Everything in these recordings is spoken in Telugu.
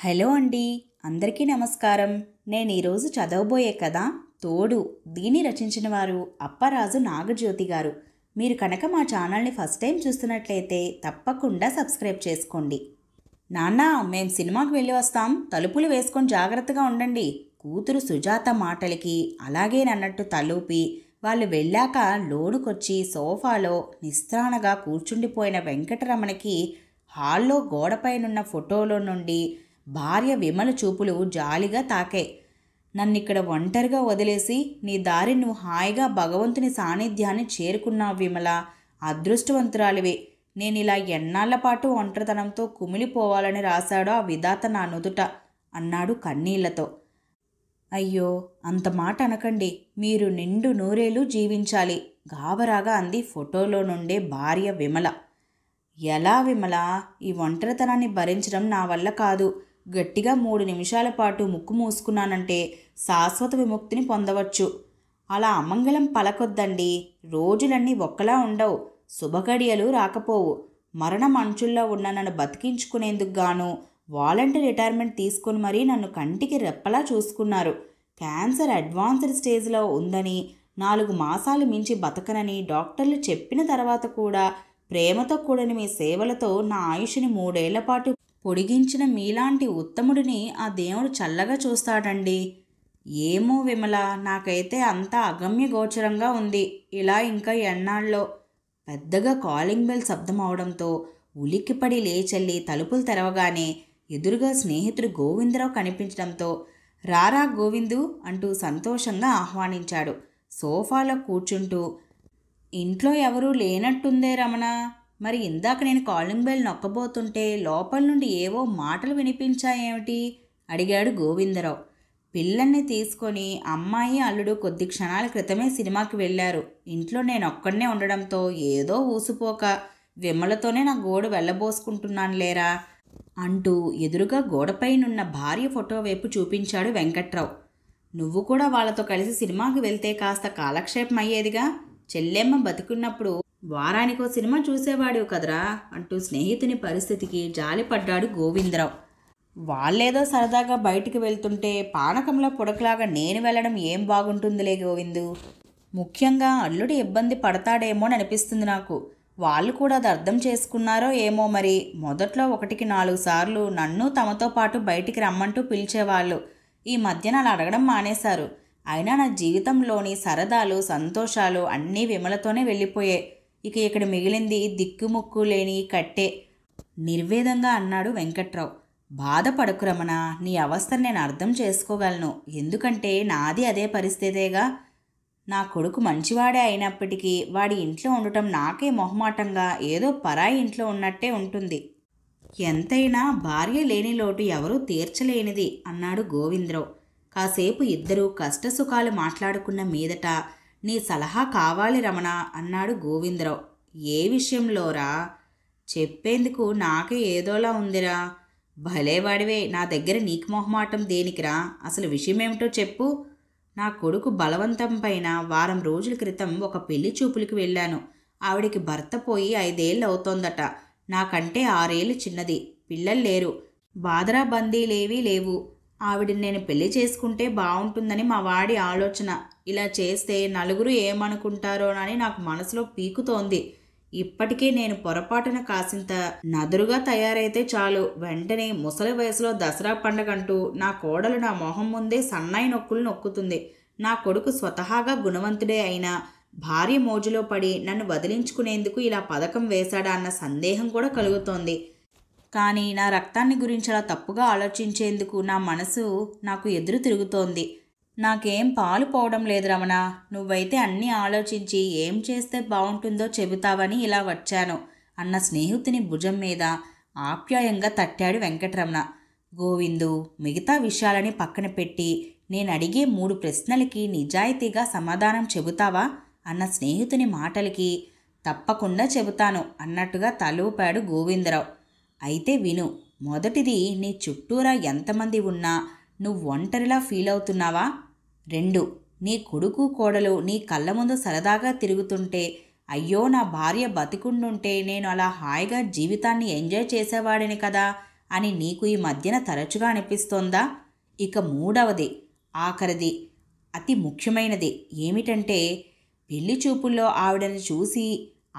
హలో అండి అందరికీ నమస్కారం నేను ఈరోజు చదవబోయే కథ తోడు దీన్ని రచించిన వారు అప్పరాజు నాగజ్యోతి గారు మీరు కనుక మా ఛానల్ని ఫస్ట్ టైం చూస్తున్నట్లయితే తప్పకుండా సబ్స్క్రైబ్ చేసుకోండి నాన్న మేము సినిమాకి వెళ్ళి వస్తాం తలుపులు వేసుకొని జాగ్రత్తగా ఉండండి కూతురు సుజాత మాటలకి నన్నట్టు తలూపి వాళ్ళు వెళ్ళాక లోడుకొచ్చి సోఫాలో నిస్త్రాణగా కూర్చుండిపోయిన వెంకటరమణకి హాల్లో గోడపైనున్న ఫోటోలో నుండి భార్య విమల చూపులు జాలిగా తాకాయి నన్నిక్కడ ఒంటరిగా వదిలేసి నీ దారి నువ్వు హాయిగా భగవంతుని సాన్నిధ్యాన్ని చేరుకున్నావు విమల అదృష్టవంతురాలివే నేను ఇలా ఎన్నాళ్ల పాటు ఒంటరితనంతో కుమిలిపోవాలని రాశాడు ఆ విధాత నా నుదుట అన్నాడు కన్నీళ్లతో అయ్యో అంత మాట అనకండి మీరు నిండు నూరేళ్ళు జీవించాలి గాబరాగా అంది ఫోటోలో నుండే భార్య విమల ఎలా విమల ఈ ఒంటరితనాన్ని భరించడం నా వల్ల కాదు గట్టిగా మూడు నిమిషాల పాటు ముక్కు మూసుకున్నానంటే శాశ్వత విముక్తిని పొందవచ్చు అలా అమంగళం పలకొద్దండి రోజులన్నీ ఒక్కలా ఉండవు శుభగడియలు రాకపోవు మరణం మంచుల్లో ఉన్న నన్ను బతికించుకునేందుకు గాను వాలంటీర్ రిటైర్మెంట్ తీసుకుని మరీ నన్ను కంటికి రెప్పలా చూసుకున్నారు క్యాన్సర్ అడ్వాన్స్డ్ స్టేజ్లో ఉందని నాలుగు మాసాలు మించి బతకనని డాక్టర్లు చెప్పిన తర్వాత కూడా ప్రేమతో కూడిన మీ సేవలతో నా ఆయుష్ని మూడేళ్ల పాటు పొడిగించిన మీలాంటి ఉత్తముడిని ఆ దేవుడు చల్లగా చూస్తాడండి ఏమో విమల నాకైతే అంతా అగమ్య గోచరంగా ఉంది ఇలా ఇంకా ఎన్నాళ్ళలో పెద్దగా కాలింగ్ బెల్ శబ్దం అవడంతో ఉలిక్కిపడి లేచెల్లి తలుపులు తెరవగానే ఎదురుగా స్నేహితుడు గోవిందరావు కనిపించడంతో రారా గోవిందు అంటూ సంతోషంగా ఆహ్వానించాడు సోఫాలో కూర్చుంటూ ఇంట్లో ఎవరూ లేనట్టుందే రమణ మరి ఇందాక నేను కాలింగ్ బెల్ నొక్కబోతుంటే లోపల నుండి ఏవో మాటలు వినిపించాయేమిటి అడిగాడు గోవిందరావు పిల్లల్ని తీసుకొని అమ్మాయి అల్లుడు కొద్ది క్షణాల క్రితమే సినిమాకి వెళ్ళారు ఇంట్లో నేను ఒక్కడనే ఉండడంతో ఏదో ఊసిపోక విమ్మలతోనే నా గోడు వెళ్ళబోసుకుంటున్నాను లేరా అంటూ ఎదురుగా గోడపైనున్న భార్య ఫోటో వైపు చూపించాడు వెంకట్రావు నువ్వు కూడా వాళ్ళతో కలిసి సినిమాకి వెళ్తే కాస్త కాలక్షేపం అయ్యేదిగా చెల్లెమ్మ బతికున్నప్పుడు వారానికో సినిమా చూసేవాడివి కదరా అంటూ స్నేహితుని పరిస్థితికి జాలిపడ్డాడు గోవిందరావు వాళ్ళేదో సరదాగా బయటికి వెళ్తుంటే పానకంలో పుడకలాగా నేను వెళ్ళడం ఏం బాగుంటుందిలే గోవిందు ముఖ్యంగా అల్లుడు ఇబ్బంది పడతాడేమో అనిపిస్తుంది నాకు వాళ్ళు కూడా అది అర్థం చేసుకున్నారో ఏమో మరి మొదట్లో ఒకటికి నాలుగు సార్లు నన్ను తమతో పాటు బయటికి రమ్మంటూ పిలిచేవాళ్ళు ఈ మధ్యన అలా అడగడం మానేశారు అయినా నా జీవితంలోని సరదాలు సంతోషాలు అన్నీ విమలతోనే వెళ్ళిపోయాయి ఇక ఇక్కడ మిగిలింది దిక్కుముక్కు లేని కట్టే నిర్వేదంగా అన్నాడు వెంకట్రావు బాధపడకు రమణ నీ అవస్థను నేను అర్థం చేసుకోగలను ఎందుకంటే నాది అదే పరిస్థితేగా నా కొడుకు మంచివాడే అయినప్పటికీ వాడి ఇంట్లో ఉండటం నాకే మొహమాటంగా ఏదో పరాయి ఇంట్లో ఉన్నట్టే ఉంటుంది ఎంతైనా భార్య లేని లోటు ఎవరూ తీర్చలేనిది అన్నాడు గోవిందరావు కాసేపు ఇద్దరూ కష్టసుఖాలు మాట్లాడుకున్న మీదట నీ సలహా కావాలి రమణ అన్నాడు గోవిందరావు ఏ విషయంలోరా చెప్పేందుకు నాకే ఏదోలా ఉందిరా భలేవాడివే నా దగ్గర నీకు మొహమాటం దేనికిరా అసలు విషయమేమిటో చెప్పు నా కొడుకు బలవంతం పైన వారం రోజుల క్రితం ఒక పెళ్లి చూపులకు వెళ్ళాను ఆవిడికి భర్త పోయి ఐదేళ్ళు అవుతోందట నాకంటే ఆరేళ్ళు చిన్నది పిల్లలు లేరు బాదరా బందీలేవీ లేవు ఆవిడని నేను పెళ్లి చేసుకుంటే బాగుంటుందని మా వాడి ఆలోచన ఇలా చేస్తే నలుగురు ఏమనుకుంటారో అని నాకు మనసులో పీకుతోంది ఇప్పటికే నేను పొరపాటున కాసింత నదురుగా తయారైతే చాలు వెంటనే ముసలి వయసులో దసరా పండగంటూ నా కోడలు నా మొహం ముందే సన్నాయి నొక్కులు నొక్కుతుంది నా కొడుకు స్వతహాగా గుణవంతుడే అయినా భార్య మోజులో పడి నన్ను వదిలించుకునేందుకు ఇలా పథకం వేశాడా అన్న సందేహం కూడా కలుగుతోంది కానీ నా రక్తాన్ని గురించి అలా తప్పుగా ఆలోచించేందుకు నా మనసు నాకు ఎదురు తిరుగుతోంది నాకేం పాలు పోవడం లేదు రమణ నువ్వైతే అన్నీ ఆలోచించి ఏం చేస్తే బాగుంటుందో చెబుతావని ఇలా వచ్చాను అన్న స్నేహితుని భుజం మీద ఆప్యాయంగా తట్టాడు వెంకటరమణ గోవిందు మిగతా విషయాలని పక్కన పెట్టి నేను అడిగే మూడు ప్రశ్నలకి నిజాయితీగా సమాధానం చెబుతావా అన్న స్నేహితుని మాటలకి తప్పకుండా చెబుతాను అన్నట్టుగా తలూపాడు గోవిందరావు అయితే విను మొదటిది నీ చుట్టూరా ఎంతమంది ఉన్నా నువ్వు ఒంటరిలా ఫీల్ అవుతున్నావా రెండు నీ కొడుకు కోడలు నీ కళ్ళ ముందు సరదాగా తిరుగుతుంటే అయ్యో నా భార్య బతికుండుంటే నేను అలా హాయిగా జీవితాన్ని ఎంజాయ్ చేసేవాడిని కదా అని నీకు ఈ మధ్యన తరచుగా అనిపిస్తోందా ఇక మూడవది ఆఖరిది అతి ముఖ్యమైనది ఏమిటంటే పెళ్లి చూపుల్లో ఆవిడని చూసి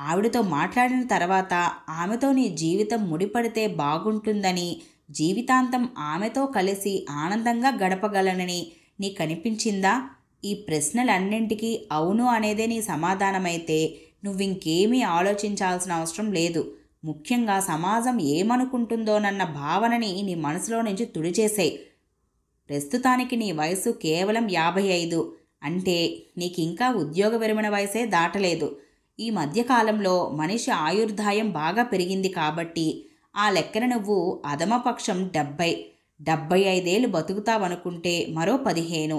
ఆవిడతో మాట్లాడిన తర్వాత ఆమెతో నీ జీవితం ముడిపడితే బాగుంటుందని జీవితాంతం ఆమెతో కలిసి ఆనందంగా గడపగలనని నీ కనిపించిందా ఈ ప్రశ్నలన్నింటికీ అవును అనేదే నీ సమాధానమైతే నువ్వింకేమీ ఆలోచించాల్సిన అవసరం లేదు ముఖ్యంగా సమాజం ఏమనుకుంటుందోనన్న భావనని నీ మనసులో నుంచి తుడిచేసే ప్రస్తుతానికి నీ వయసు కేవలం యాభై ఐదు అంటే నీకింకా ఉద్యోగ విరమణ వయసే దాటలేదు ఈ మధ్యకాలంలో మనిషి ఆయుర్దాయం బాగా పెరిగింది కాబట్టి ఆ లెక్కన నువ్వు అధమపక్షం డెబ్బై డెబ్బై ఐదేళ్ళు బతుకుతావనుకుంటే మరో పదిహేను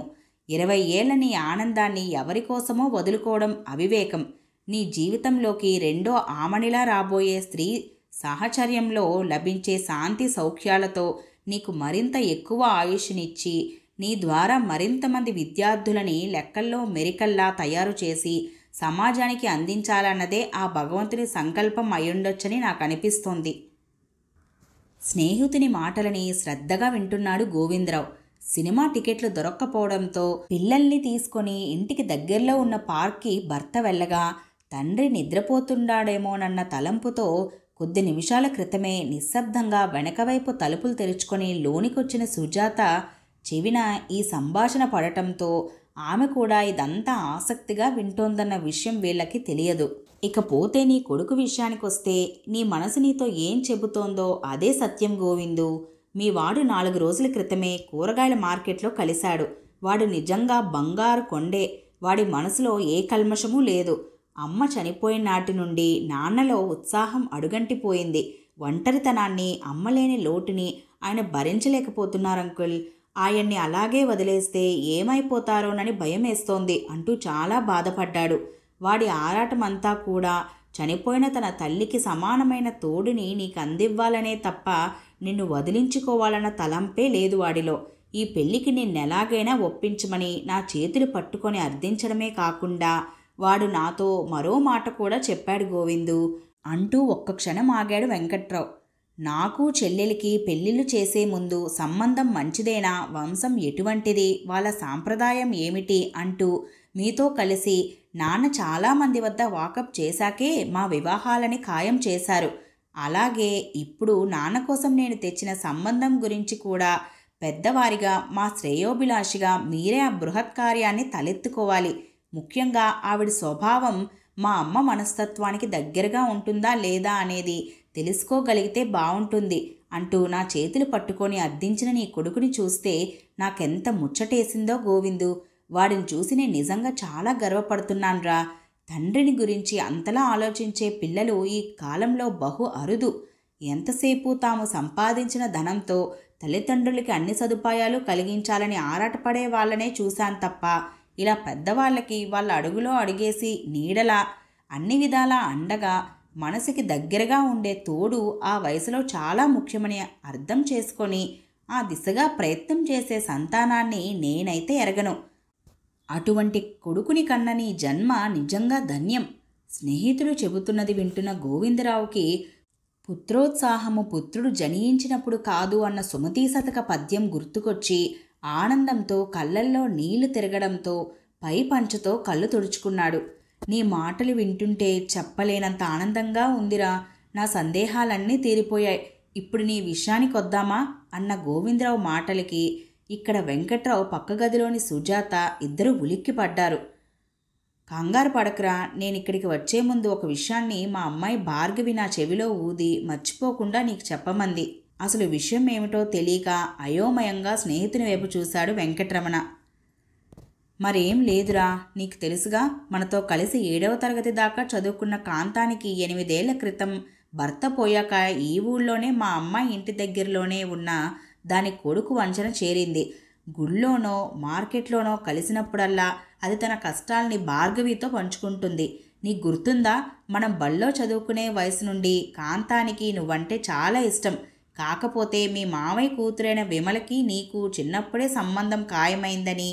ఇరవై ఏళ్ళ నీ ఆనందాన్ని ఎవరికోసమో వదులుకోవడం అవివేకం నీ జీవితంలోకి రెండో ఆమణిలా రాబోయే స్త్రీ సాహచర్యంలో లభించే శాంతి సౌఖ్యాలతో నీకు మరింత ఎక్కువ ఆయుష్నిచ్చి నీ ద్వారా మరింతమంది విద్యార్థులని లెక్కల్లో మెరికల్లా తయారు చేసి సమాజానికి అందించాలన్నదే ఆ భగవంతుని సంకల్పం అయ్యుండొచ్చని నాకు అనిపిస్తోంది స్నేహితుని మాటలని శ్రద్ధగా వింటున్నాడు గోవిందరావు సినిమా టికెట్లు దొరక్కపోవడంతో పిల్లల్ని తీసుకొని ఇంటికి దగ్గరలో ఉన్న పార్క్కి భర్త వెళ్ళగా తండ్రి నిద్రపోతుండాడేమోనన్న తలంపుతో కొద్ది నిమిషాల క్రితమే నిశ్శబ్దంగా వెనకవైపు తలుపులు తెరుచుకొని లోనికొచ్చిన సుజాత చెవిన ఈ సంభాషణ పడటంతో ఆమె కూడా ఇదంతా ఆసక్తిగా వింటోందన్న విషయం వీళ్ళకి తెలియదు ఇకపోతే నీ కొడుకు విషయానికొస్తే నీ మనసు నీతో ఏం చెబుతోందో అదే సత్యం గోవిందు మీ వాడు నాలుగు రోజుల క్రితమే కూరగాయల మార్కెట్లో కలిశాడు వాడు నిజంగా బంగారు కొండే వాడి మనసులో ఏ కల్మషమూ లేదు అమ్మ చనిపోయిన నాటి నుండి నాన్నలో ఉత్సాహం అడుగంటిపోయింది ఒంటరితనాన్ని అమ్మలేని లోటుని ఆయన భరించలేకపోతున్నారు ఆయన్ని అలాగే వదిలేస్తే ఏమైపోతారోనని భయమేస్తోంది అంటూ చాలా బాధపడ్డాడు వాడి ఆరాటమంతా కూడా చనిపోయిన తన తల్లికి సమానమైన తోడుని నీకు అందివ్వాలనే తప్ప నిన్ను వదిలించుకోవాలన్న తలంపే లేదు వాడిలో ఈ పెళ్లికి నిన్నెలాగైనా ఒప్పించమని నా చేతులు పట్టుకొని అర్థించడమే కాకుండా వాడు నాతో మరో మాట కూడా చెప్పాడు గోవిందు అంటూ ఒక్క క్షణం ఆగాడు వెంకట్రావు నాకు చెల్లెలికి పెళ్ళిళ్ళు చేసే ముందు సంబంధం మంచిదేనా వంశం ఎటువంటిది వాళ్ళ సాంప్రదాయం ఏమిటి అంటూ మీతో కలిసి నాన్న చాలామంది వద్ద వాకప్ చేశాకే మా వివాహాలని ఖాయం చేశారు అలాగే ఇప్పుడు నాన్న కోసం నేను తెచ్చిన సంబంధం గురించి కూడా పెద్దవారిగా మా శ్రేయోభిలాషిగా మీరే ఆ బృహత్ కార్యాన్ని తలెత్తుకోవాలి ముఖ్యంగా ఆవిడ స్వభావం మా అమ్మ మనస్తత్వానికి దగ్గరగా ఉంటుందా లేదా అనేది తెలుసుకోగలిగితే బావుంటుంది అంటూ నా చేతులు పట్టుకొని అద్దించిన నీ కొడుకుని చూస్తే నాకెంత ముచ్చటేసిందో గోవిందు వాడిని చూసి నేను నిజంగా చాలా గర్వపడుతున్నాన్రా తండ్రిని గురించి అంతలా ఆలోచించే పిల్లలు ఈ కాలంలో బహు అరుదు ఎంతసేపు తాము సంపాదించిన ధనంతో తల్లిదండ్రులకి అన్ని సదుపాయాలు కలిగించాలని ఆరాటపడే వాళ్ళనే చూశాను తప్ప ఇలా పెద్దవాళ్ళకి వాళ్ళ అడుగులో అడిగేసి నీడలా అన్ని విధాలా అండగా మనసుకి దగ్గరగా ఉండే తోడు ఆ వయసులో చాలా ముఖ్యమని అర్థం చేసుకొని ఆ దిశగా ప్రయత్నం చేసే సంతానాన్ని నేనైతే ఎరగను అటువంటి కొడుకుని కన్నని జన్మ నిజంగా ధన్యం స్నేహితుడు చెబుతున్నది వింటున్న గోవిందరావుకి పుత్రోత్సాహము పుత్రుడు జనించినప్పుడు కాదు అన్న సుమతీ శతక పద్యం గుర్తుకొచ్చి ఆనందంతో కళ్ళల్లో నీళ్లు తిరగడంతో పై పంచుతో కళ్ళు తుడుచుకున్నాడు నీ మాటలు వింటుంటే చెప్పలేనంత ఆనందంగా ఉందిరా నా సందేహాలన్నీ తీరిపోయాయి ఇప్పుడు నీ విషయానికి వద్దామా అన్న గోవిందరావు మాటలకి ఇక్కడ వెంకట్రావు పక్క గదిలోని సుజాత ఇద్దరు ఉలిక్కిపడ్డారు కంగారు పడకరా నేను ఇక్కడికి వచ్చే ముందు ఒక విషయాన్ని మా అమ్మాయి భార్గవి నా చెవిలో ఊది మర్చిపోకుండా నీకు చెప్పమంది అసలు విషయం ఏమిటో తెలియక అయోమయంగా స్నేహితుని వైపు చూశాడు వెంకటరమణ మరేం లేదురా నీకు తెలుసుగా మనతో కలిసి ఏడవ తరగతి దాకా చదువుకున్న కాంతానికి ఎనిమిదేళ్ల క్రితం భర్త పోయాక ఈ ఊళ్ళోనే మా అమ్మాయి ఇంటి దగ్గరలోనే ఉన్న దాని కొడుకు వంచన చేరింది గుళ్ళోనో మార్కెట్లోనో కలిసినప్పుడల్లా అది తన కష్టాల్ని భార్గవితో పంచుకుంటుంది నీకు గుర్తుందా మనం బళ్ళో చదువుకునే వయసు నుండి కాంతానికి నువ్వంటే చాలా ఇష్టం కాకపోతే మీ మామయ్య కూతురైన విమలకి నీకు చిన్నప్పుడే సంబంధం ఖాయమైందని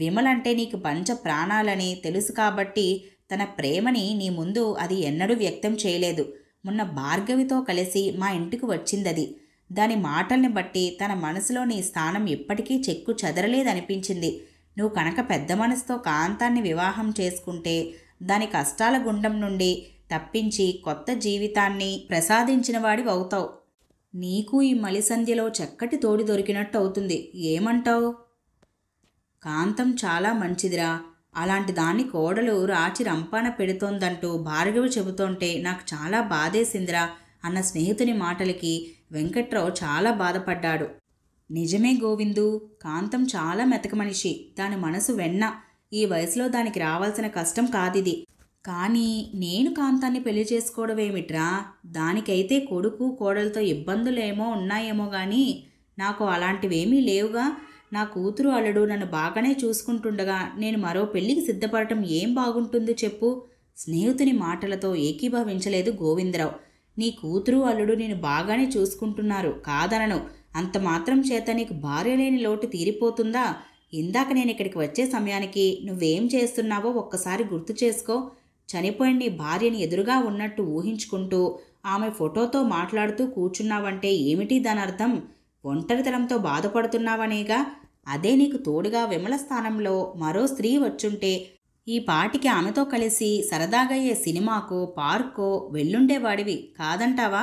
విమలంటే నీకు పంచ ప్రాణాలని తెలుసు కాబట్టి తన ప్రేమని నీ ముందు అది ఎన్నడూ వ్యక్తం చేయలేదు మొన్న భార్గవితో కలిసి మా ఇంటికి వచ్చిందది దాని మాటల్ని బట్టి తన మనసులో నీ స్థానం ఎప్పటికీ చెక్కు చెదరలేదనిపించింది నువ్వు కనుక పెద్ద మనసుతో కాంతాన్ని వివాహం చేసుకుంటే దాని కష్టాల గుండం నుండి తప్పించి కొత్త జీవితాన్ని ప్రసాదించిన అవుతావు నీకు ఈ మలిసంధ్యలో చక్కటి తోడు దొరికినట్టు అవుతుంది ఏమంటావు కాంతం చాలా మంచిదిరా అలాంటి దాన్ని కోడలు రాచి రంపాన పెడుతోందంటూ భార్గవి చెబుతోంటే నాకు చాలా బాధేసిందిరా అన్న స్నేహితుని మాటలకి వెంకట్రావు చాలా బాధపడ్డాడు నిజమే గోవిందు కాంతం చాలా మెతక మనిషి దాని మనసు వెన్న ఈ వయసులో దానికి రావాల్సిన కష్టం కాదిది కానీ నేను కాంతాన్ని పెళ్లి చేసుకోవడం ఏమిట్రా దానికైతే కొడుకు కోడలతో ఇబ్బందులేమో ఉన్నాయేమో కానీ నాకు అలాంటివేమీ లేవుగా నా కూతురు అల్లుడు నన్ను బాగానే చూసుకుంటుండగా నేను మరో పెళ్లికి సిద్ధపడటం ఏం బాగుంటుంది చెప్పు స్నేహితుని మాటలతో ఏకీభవించలేదు గోవిందరావు నీ కూతురు అల్లుడు నేను బాగానే చూసుకుంటున్నారు కాదనను అంత మాత్రం చేత నీకు భార్య లేని లోటు తీరిపోతుందా ఇందాక నేను ఇక్కడికి వచ్చే సమయానికి నువ్వేం చేస్తున్నావో ఒక్కసారి గుర్తు చేసుకో చనిపోయిన నీ భార్యని ఎదురుగా ఉన్నట్టు ఊహించుకుంటూ ఆమె ఫోటోతో మాట్లాడుతూ కూర్చున్నావంటే ఏమిటి దాని అర్థం ఒంటరితనంతో బాధపడుతున్నావనేగా అదే నీకు తోడుగా విమల స్థానంలో మరో స్త్రీ వచ్చుంటే ఈ పాటికి ఆమెతో కలిసి సరదాగయ్యే సినిమాకో పార్కో వెళ్ళుండేవాడివి కాదంటావా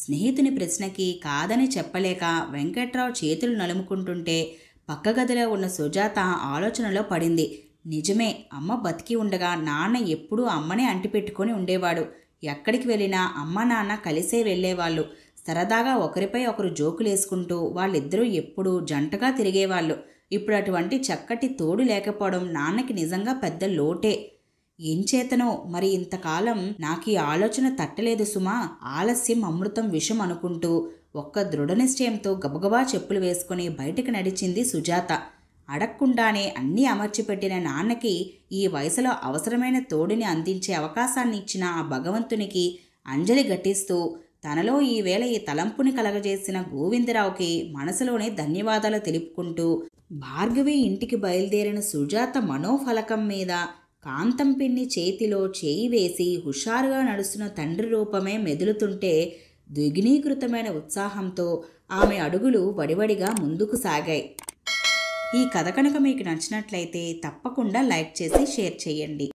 స్నేహితుని ప్రశ్నకి కాదని చెప్పలేక వెంకట్రావు చేతులు నలుముకుంటుంటే పక్క గదిలో ఉన్న సుజాత ఆలోచనలో పడింది నిజమే అమ్మ బతికి ఉండగా నాన్న ఎప్పుడూ అమ్మనే అంటిపెట్టుకొని ఉండేవాడు ఎక్కడికి వెళ్ళినా అమ్మ నాన్న కలిసే వెళ్ళేవాళ్ళు సరదాగా ఒకరిపై ఒకరు జోకులేసుకుంటూ వాళ్ళిద్దరూ ఎప్పుడూ జంటగా తిరిగేవాళ్ళు ఇప్పుడు అటువంటి చక్కటి తోడు లేకపోవడం నాన్నకి నిజంగా పెద్ద లోటే ఏం చేతనో మరి ఇంతకాలం నాకు ఈ ఆలోచన తట్టలేదు సుమా ఆలస్యం అమృతం విషం అనుకుంటూ ఒక్క దృఢ నిశ్చయంతో గబగబా చెప్పులు వేసుకుని బయటకు నడిచింది సుజాత అడగకుండానే అన్నీ అమర్చిపెట్టిన నాన్నకి ఈ వయసులో అవసరమైన తోడుని అందించే అవకాశాన్ని ఇచ్చిన ఆ భగవంతునికి అంజలి ఘటిస్తూ తనలో ఈవేళ ఈ తలంపుని కలగజేసిన గోవిందరావుకి మనసులోనే ధన్యవాదాలు తెలుపుకుంటూ భార్గవి ఇంటికి బయలుదేరిన సుజాత మనోఫలకం మీద కాంతం పిన్ని చేతిలో చేయి వేసి హుషారుగా నడుస్తున్న తండ్రి రూపమే మెదులుతుంటే ద్విగ్నీకృతమైన ఉత్సాహంతో ఆమె అడుగులు వడివడిగా ముందుకు సాగాయి ఈ కథ కనుక మీకు నచ్చినట్లయితే తప్పకుండా లైక్ చేసి షేర్ చేయండి